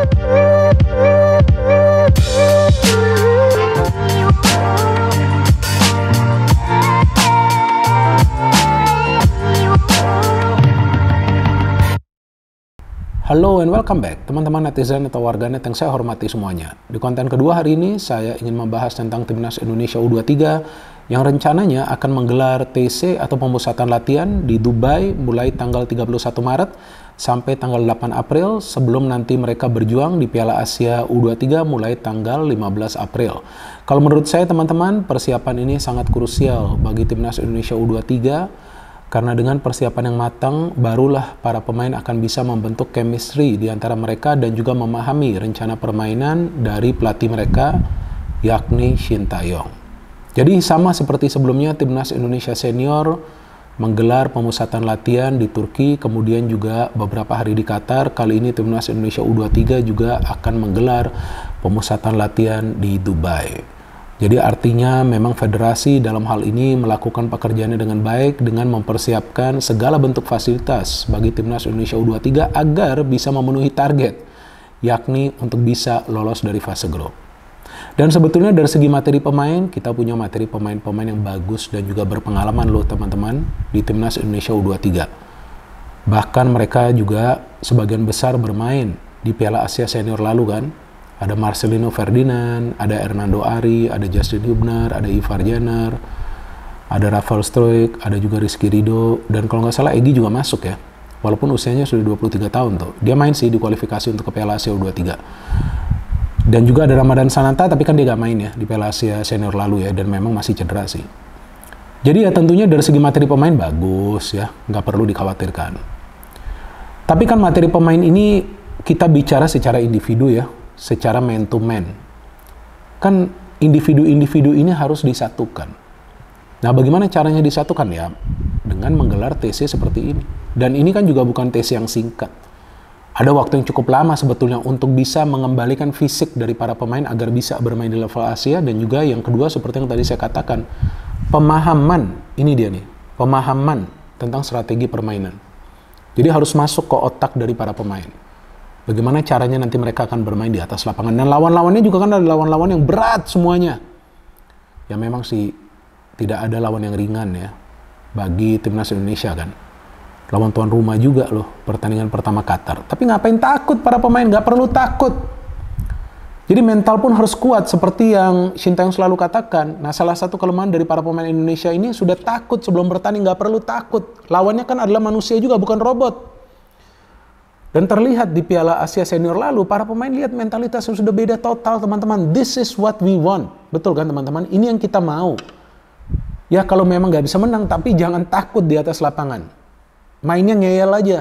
Halo and welcome back teman-teman netizen atau warganet yang saya hormati semuanya. Di konten kedua hari ini saya ingin membahas tentang timnas Indonesia U23 yang rencananya akan menggelar TC atau pemusatan latihan di Dubai mulai tanggal 31 Maret sampai tanggal 8 April sebelum nanti mereka berjuang di Piala Asia U23 mulai tanggal 15 April. Kalau menurut saya teman-teman, persiapan ini sangat krusial bagi timnas Indonesia U23 karena dengan persiapan yang matang, barulah para pemain akan bisa membentuk chemistry di antara mereka dan juga memahami rencana permainan dari pelatih mereka, yakni Shin Taeyong. Jadi sama seperti sebelumnya timnas Indonesia senior menggelar pemusatan latihan di Turki, kemudian juga beberapa hari di Qatar. Kali ini timnas Indonesia U23 juga akan menggelar pemusatan latihan di Dubai. Jadi artinya memang federasi dalam hal ini melakukan pekerjaannya dengan baik dengan mempersiapkan segala bentuk fasilitas bagi timnas Indonesia U23 agar bisa memenuhi target yakni untuk bisa lolos dari fase grup. Dan sebetulnya dari segi materi pemain, kita punya materi pemain-pemain yang bagus dan juga berpengalaman loh teman-teman di timnas Indonesia U23. Bahkan mereka juga sebagian besar bermain di Piala Asia Senior lalu kan. Ada Marcelino Ferdinand, ada Hernando Ari, ada Justin Hubner, ada Ivar Jenner, ada Rafael Stroik, ada juga Rizky Rido, dan kalau nggak salah Egy juga masuk ya. Walaupun usianya sudah 23 tahun tuh. Dia main sih di kualifikasi untuk ke Piala Asia U23. Dan juga ada Ramadan Sananta, tapi kan dia gak main ya di Piala Asia senior lalu ya, dan memang masih cedera sih. Jadi ya tentunya dari segi materi pemain bagus ya, nggak perlu dikhawatirkan. Tapi kan materi pemain ini kita bicara secara individu ya, secara man to man. Kan individu-individu ini harus disatukan. Nah bagaimana caranya disatukan ya? Dengan menggelar TC seperti ini. Dan ini kan juga bukan TC yang singkat ada waktu yang cukup lama sebetulnya untuk bisa mengembalikan fisik dari para pemain agar bisa bermain di level Asia dan juga yang kedua seperti yang tadi saya katakan, pemahaman ini dia nih, pemahaman tentang strategi permainan. Jadi harus masuk ke otak dari para pemain. Bagaimana caranya nanti mereka akan bermain di atas lapangan dan lawan-lawannya juga kan ada lawan-lawan yang berat semuanya. Ya memang sih tidak ada lawan yang ringan ya bagi timnas Indonesia kan lawan tuan rumah juga loh pertandingan pertama Qatar. Tapi ngapain takut para pemain? Gak perlu takut. Jadi mental pun harus kuat seperti yang Sintayong selalu katakan. Nah salah satu kelemahan dari para pemain Indonesia ini sudah takut sebelum bertanding. Gak perlu takut. Lawannya kan adalah manusia juga bukan robot. Dan terlihat di Piala Asia Senior lalu, para pemain lihat mentalitas yang sudah beda total, teman-teman. This is what we want. Betul kan, teman-teman? Ini yang kita mau. Ya, kalau memang nggak bisa menang, tapi jangan takut di atas lapangan mainnya ngeyel aja.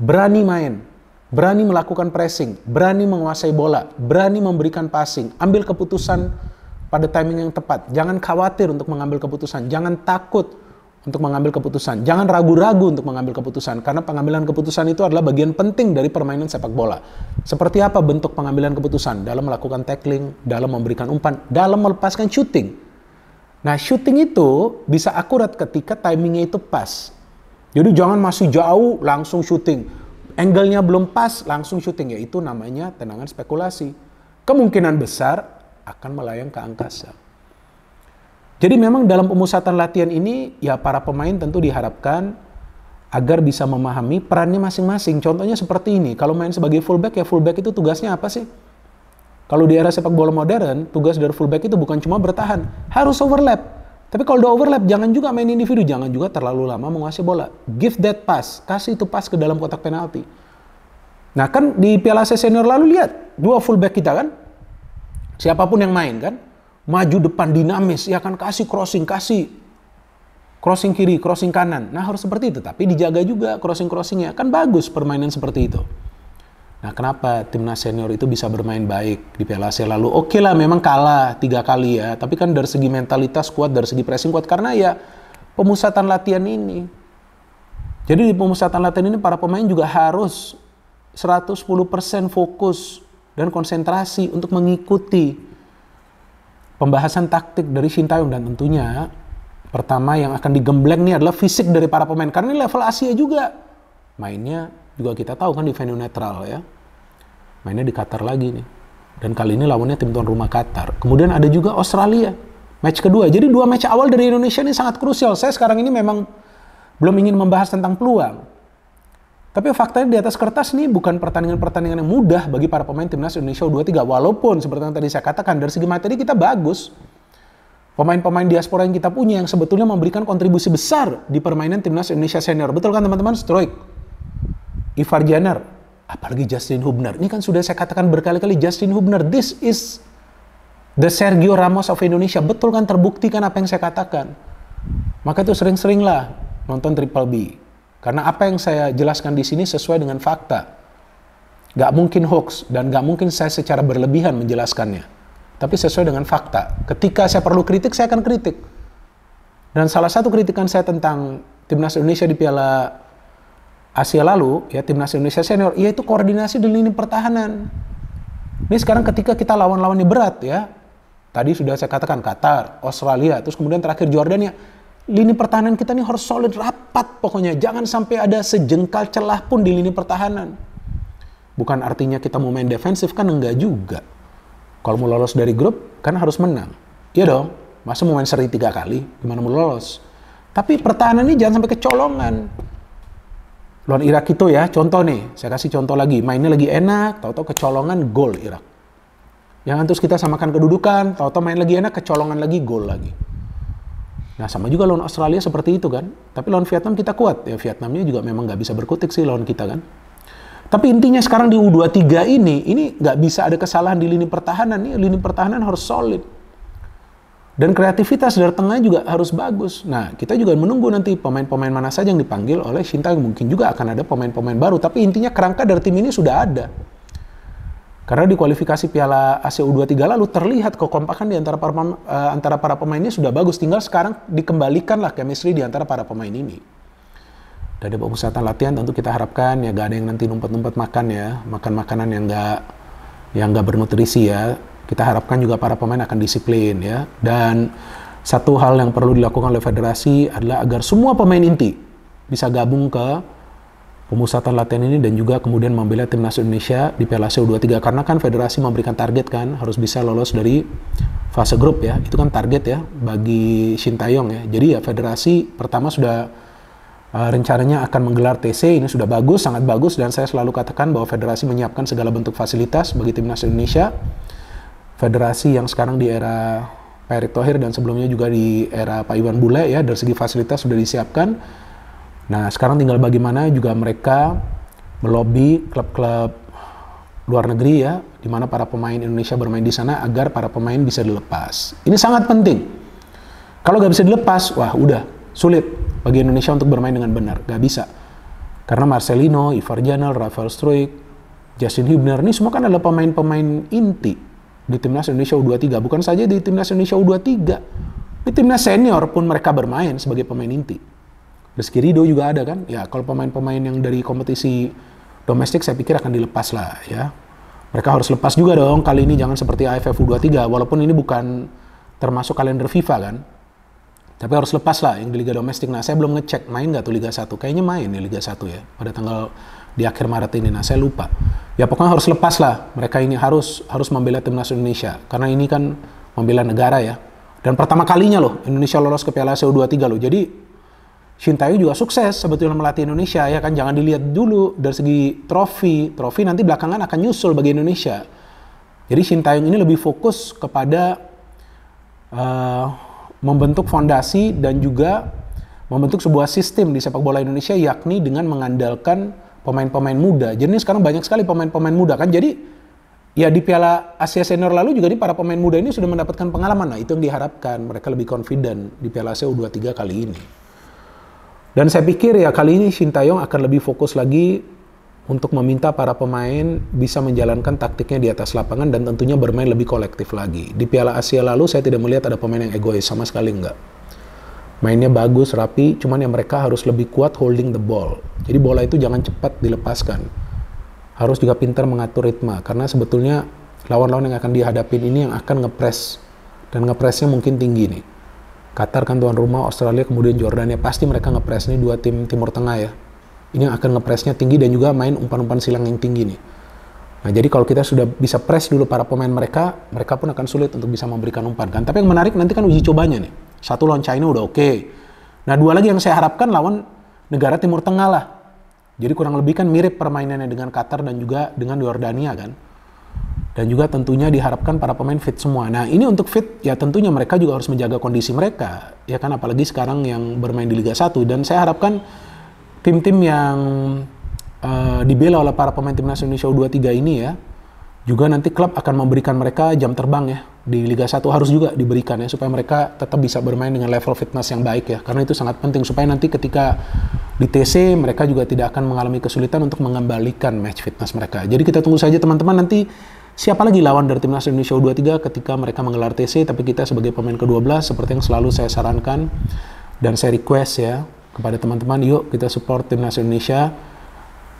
Berani main, berani melakukan pressing, berani menguasai bola, berani memberikan passing, ambil keputusan pada timing yang tepat. Jangan khawatir untuk mengambil keputusan, jangan takut untuk mengambil keputusan. Jangan ragu-ragu untuk mengambil keputusan karena pengambilan keputusan itu adalah bagian penting dari permainan sepak bola. Seperti apa bentuk pengambilan keputusan? Dalam melakukan tackling, dalam memberikan umpan, dalam melepaskan shooting. Nah, shooting itu bisa akurat ketika timingnya itu pas. Jadi jangan masih jauh langsung syuting. Angle-nya belum pas langsung syuting. Ya itu namanya tenangan spekulasi. Kemungkinan besar akan melayang ke angkasa. Jadi memang dalam pemusatan latihan ini ya para pemain tentu diharapkan agar bisa memahami perannya masing-masing. Contohnya seperti ini, kalau main sebagai fullback ya fullback itu tugasnya apa sih? Kalau di era sepak bola modern, tugas dari fullback itu bukan cuma bertahan, harus overlap. Tapi kalau udah overlap, jangan juga main individu, jangan juga terlalu lama menguasai bola. Give that pass, kasih itu pass ke dalam kotak penalti. Nah kan di Piala Asia senior lalu lihat, dua fullback kita kan, siapapun yang main kan, maju depan dinamis, ya kan kasih crossing, kasih crossing kiri, crossing kanan. Nah harus seperti itu, tapi dijaga juga crossing-crossingnya. Kan bagus permainan seperti itu. Nah, kenapa timnas senior itu bisa bermain baik di Piala Asia lalu? Oke okay lah, memang kalah tiga kali ya. Tapi kan dari segi mentalitas kuat, dari segi pressing kuat. Karena ya pemusatan latihan ini. Jadi di pemusatan latihan ini para pemain juga harus 110% fokus dan konsentrasi untuk mengikuti pembahasan taktik dari Shintayong. dan tentunya pertama yang akan digembleng ini adalah fisik dari para pemain karena ini level Asia juga mainnya juga kita tahu kan di venue netral ya mainnya di Qatar lagi nih. Dan kali ini lawannya tim tuan rumah Qatar. Kemudian ada juga Australia, match kedua. Jadi dua match awal dari Indonesia ini sangat krusial. Saya sekarang ini memang belum ingin membahas tentang peluang. Tapi faktanya di atas kertas nih bukan pertandingan-pertandingan yang mudah bagi para pemain timnas Indonesia U23. Walaupun seperti yang tadi saya katakan dari segi materi kita bagus. Pemain-pemain diaspora yang kita punya yang sebetulnya memberikan kontribusi besar di permainan timnas Indonesia senior. Betul kan teman-teman? Stroik, Ivar Janer, Apalagi Justin Hubner. Ini kan sudah saya katakan berkali-kali Justin Hubner. This is the Sergio Ramos of Indonesia. Betul kan terbukti kan apa yang saya katakan. Maka itu sering-seringlah nonton Triple B. Karena apa yang saya jelaskan di sini sesuai dengan fakta. Gak mungkin hoax dan gak mungkin saya secara berlebihan menjelaskannya. Tapi sesuai dengan fakta. Ketika saya perlu kritik, saya akan kritik. Dan salah satu kritikan saya tentang timnas Indonesia di Piala Asia lalu ya timnas Indonesia senior yaitu koordinasi di lini pertahanan. Ini sekarang ketika kita lawan lawannya berat ya. Tadi sudah saya katakan Qatar, Australia, terus kemudian terakhir Jordania. Ya. Lini pertahanan kita ini harus solid rapat pokoknya. Jangan sampai ada sejengkal celah pun di lini pertahanan. Bukan artinya kita mau main defensif kan enggak juga. Kalau mau lolos dari grup kan harus menang. Iya dong. Masa mau main seri tiga kali gimana mau lolos? Tapi pertahanan ini jangan sampai kecolongan Lawan Irak itu ya, contoh nih, saya kasih contoh lagi, mainnya lagi enak, tahu-tahu kecolongan gol Irak. Yang terus kita samakan kedudukan, tahu-tahu main lagi enak, kecolongan lagi, gol lagi. Nah sama juga lawan Australia seperti itu kan, tapi lawan Vietnam kita kuat, ya Vietnamnya juga memang nggak bisa berkutik sih lawan kita kan. Tapi intinya sekarang di U23 ini, ini nggak bisa ada kesalahan di lini pertahanan, nih lini pertahanan harus solid. Dan kreativitas dari tengah juga harus bagus. Nah, kita juga menunggu nanti pemain-pemain mana saja yang dipanggil oleh Shinta. Mungkin juga akan ada pemain-pemain baru. Tapi intinya kerangka dari tim ini sudah ada. Karena di kualifikasi Piala Asia U23 lalu terlihat kekompakan di antara para, uh, antara para ini sudah bagus. Tinggal sekarang dikembalikanlah chemistry di antara para pemain ini. Dari pemusatan latihan tentu kita harapkan ya gak ada yang nanti numpet-numpet makan ya. Makan makanan yang gak, yang gak bernutrisi ya kita harapkan juga para pemain akan disiplin ya. Dan satu hal yang perlu dilakukan oleh federasi adalah agar semua pemain inti bisa gabung ke pemusatan latihan ini dan juga kemudian membela timnas Indonesia di Piala U23 karena kan federasi memberikan target kan harus bisa lolos dari fase grup ya itu kan target ya bagi Shin Taeyong ya jadi ya federasi pertama sudah uh, rencananya akan menggelar TC ini sudah bagus sangat bagus dan saya selalu katakan bahwa federasi menyiapkan segala bentuk fasilitas bagi timnas Indonesia federasi yang sekarang di era Pak Erick Thohir dan sebelumnya juga di era Pak Iwan Bule ya dari segi fasilitas sudah disiapkan. Nah sekarang tinggal bagaimana juga mereka melobi klub-klub luar negeri ya, di mana para pemain Indonesia bermain di sana agar para pemain bisa dilepas. Ini sangat penting. Kalau nggak bisa dilepas, wah udah sulit bagi Indonesia untuk bermain dengan benar, Gak bisa. Karena Marcelino, Ivar Janel, Rafael Struik, Justin Hubner ini semua kan adalah pemain-pemain inti di timnas Indonesia U23 bukan saja di timnas Indonesia U23 di timnas senior pun mereka bermain sebagai pemain inti Rizky Rido juga ada kan ya kalau pemain-pemain yang dari kompetisi domestik saya pikir akan dilepas lah ya mereka harus lepas juga dong kali ini jangan seperti AFF U23 walaupun ini bukan termasuk kalender FIFA kan tapi harus lepas lah yang di Liga Domestik. Nah, saya belum ngecek main nggak tuh Liga 1. Kayaknya main ya Liga 1 ya, pada tanggal di akhir Maret ini. Nah, saya lupa. Ya pokoknya harus lepas lah. Mereka ini harus harus membela timnas Indonesia karena ini kan membela negara ya. Dan pertama kalinya loh Indonesia lolos ke Piala Asia U23 loh. Jadi Shin Tae-yong juga sukses sebetulnya melatih Indonesia ya kan. Jangan dilihat dulu dari segi trofi. Trofi nanti belakangan akan nyusul bagi Indonesia. Jadi Shin Tae-yong ini lebih fokus kepada uh, membentuk fondasi dan juga membentuk sebuah sistem di sepak bola Indonesia yakni dengan mengandalkan pemain-pemain muda. Jernih sekarang banyak sekali pemain-pemain muda kan. Jadi ya di Piala Asia Senior lalu juga nih para pemain muda ini sudah mendapatkan pengalaman. Nah, itu yang diharapkan mereka lebih confident di Piala Asia U23 kali ini. Dan saya pikir ya kali ini Shin Taeyong akan lebih fokus lagi untuk meminta para pemain bisa menjalankan taktiknya di atas lapangan dan tentunya bermain lebih kolektif lagi. Di Piala Asia lalu saya tidak melihat ada pemain yang egois sama sekali enggak mainnya bagus, rapi, cuman yang mereka harus lebih kuat holding the ball. Jadi bola itu jangan cepat dilepaskan. Harus juga pintar mengatur ritme, karena sebetulnya lawan-lawan yang akan dihadapin ini yang akan ngepres. Dan ngepresnya mungkin tinggi nih. Qatar kan tuan rumah, Australia kemudian Jordania ya pasti mereka ngepres nih dua tim Timur Tengah ya. Ini yang akan ngepresnya tinggi dan juga main umpan-umpan silang yang tinggi nih. Nah, jadi kalau kita sudah bisa press dulu para pemain mereka, mereka pun akan sulit untuk bisa memberikan umpan kan. Tapi yang menarik nanti kan uji cobanya nih satu lawan China udah oke. Okay. Nah dua lagi yang saya harapkan lawan negara Timur Tengah lah. Jadi kurang lebih kan mirip permainannya dengan Qatar dan juga dengan Yordania kan. Dan juga tentunya diharapkan para pemain fit semua. Nah ini untuk fit ya tentunya mereka juga harus menjaga kondisi mereka. Ya kan apalagi sekarang yang bermain di Liga 1. Dan saya harapkan tim-tim yang uh, dibela oleh para pemain timnas Indonesia U23 ini ya juga nanti klub akan memberikan mereka jam terbang ya di Liga 1 harus juga diberikan ya supaya mereka tetap bisa bermain dengan level fitness yang baik ya karena itu sangat penting supaya nanti ketika di TC mereka juga tidak akan mengalami kesulitan untuk mengembalikan match fitness mereka. Jadi kita tunggu saja teman-teman nanti siapa lagi lawan dari timnas Indonesia U23 ketika mereka menggelar TC tapi kita sebagai pemain ke-12 seperti yang selalu saya sarankan dan saya request ya kepada teman-teman yuk kita support timnas Indonesia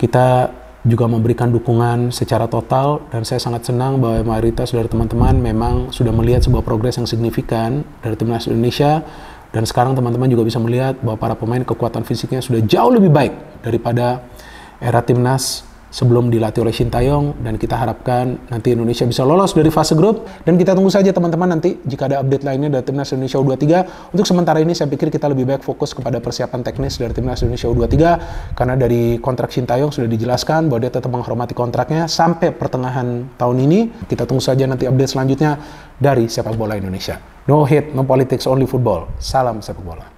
kita juga memberikan dukungan secara total dan saya sangat senang bahwa mayoritas dari teman-teman memang sudah melihat sebuah progres yang signifikan dari timnas Indonesia dan sekarang teman-teman juga bisa melihat bahwa para pemain kekuatan fisiknya sudah jauh lebih baik daripada era timnas sebelum dilatih oleh Shin Taeyong dan kita harapkan nanti Indonesia bisa lolos dari fase grup dan kita tunggu saja teman-teman nanti jika ada update lainnya dari timnas Indonesia U23 untuk sementara ini saya pikir kita lebih baik fokus kepada persiapan teknis dari timnas Indonesia U23 karena dari kontrak Shin Taeyong sudah dijelaskan bahwa dia tetap menghormati kontraknya sampai pertengahan tahun ini kita tunggu saja nanti update selanjutnya dari sepak bola Indonesia. No hate, no politics, only football. Salam sepak bola.